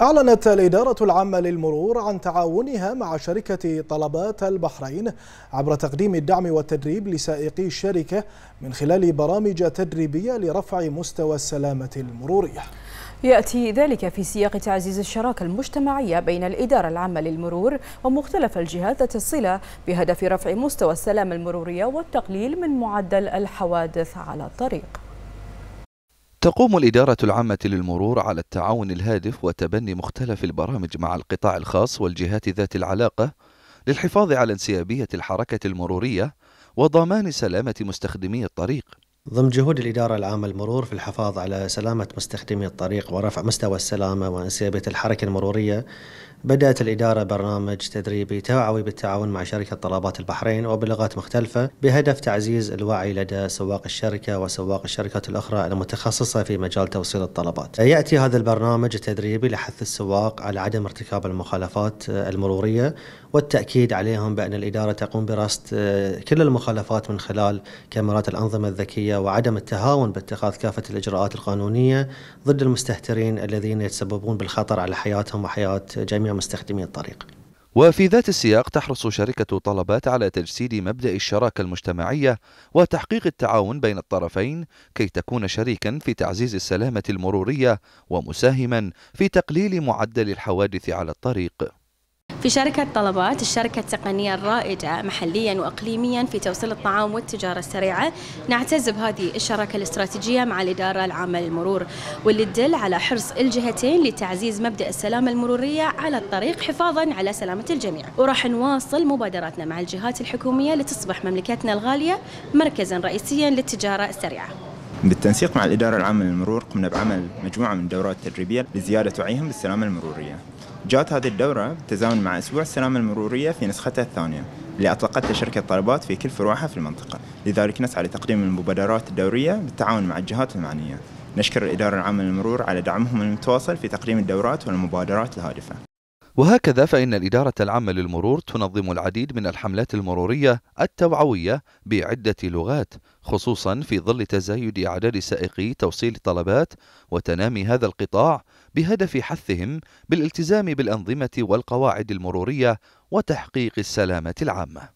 أعلنت الإدارة العامة للمرور عن تعاونها مع شركة طلبات البحرين عبر تقديم الدعم والتدريب لسائقي الشركة من خلال برامج تدريبية لرفع مستوى السلامة المرورية يأتي ذلك في سياق تعزيز الشراكة المجتمعية بين الإدارة العامة للمرور ومختلف الجهات ذات الصلة بهدف رفع مستوى السلامة المرورية والتقليل من معدل الحوادث على الطريق تقوم الإدارة العامة للمرور على التعاون الهادف وتبني مختلف البرامج مع القطاع الخاص والجهات ذات العلاقة للحفاظ على انسيابية الحركة المرورية وضمان سلامة مستخدمي الطريق ضمن جهود الإدارة العامة للمرور في الحفاظ على سلامة مستخدمي الطريق ورفع مستوى السلامة وأنسيبة الحركة المرورية بدأت الإدارة برنامج تدريبي توعوي بالتعاون مع شركة طلبات البحرين وبلغات مختلفة بهدف تعزيز الوعي لدى سواق الشركة وسواق الشركات الأخرى المتخصصة في مجال توصيل الطلبات يأتي هذا البرنامج التدريبي لحث السواق على عدم ارتكاب المخالفات المرورية والتأكيد عليهم بأن الإدارة تقوم برصد كل المخالفات من خلال كاميرات الأنظمة الذكية وعدم التهاون باتخاذ كافة الإجراءات القانونية ضد المستهترين الذين يتسببون بالخطر على حياتهم وحياة جميع مستخدمي الطريق وفي ذات السياق تحرص شركة طلبات على تجسيد مبدأ الشراكة المجتمعية وتحقيق التعاون بين الطرفين كي تكون شريكا في تعزيز السلامة المرورية ومساهما في تقليل معدل الحوادث على الطريق في شركة طلبات الشركة التقنية الرائدة محليا وإقليميا في توصيل الطعام والتجارة السريعة نعتز بهذه الشراكة الاستراتيجية مع الإدارة العامة للمرور واللي تدل على حرص الجهتين لتعزيز مبدأ السلامة المرورية على الطريق حفاظا على سلامة الجميع وراح نواصل مبادراتنا مع الجهات الحكومية لتصبح مملكتنا الغالية مركزا رئيسيا للتجارة السريعة بالتنسيق مع الإدارة العامة للمرور قمنا بعمل مجموعة من الدورات التدريبية لزيادة وعيهم بالسلامة المرورية جاءت هذه الدورة بالتزامن مع أسبوع السلامة المرورية في نسختها الثانية اللي أطلقتها شركة طلبات في كل فروعها في المنطقة لذلك نسعى لتقديم المبادرات الدورية بالتعاون مع الجهات المعنية نشكر الإدارة العامة للمرور على دعمهم المتواصل في تقديم الدورات والمبادرات الهادفة وهكذا فإن الإدارة العامة للمرور تنظم العديد من الحملات المرورية التوعوية بعدة لغات خصوصا في ظل تزايد أعداد سائقي توصيل الطلبات وتنامي هذا القطاع بهدف حثهم بالالتزام بالأنظمة والقواعد المرورية وتحقيق السلامة العامة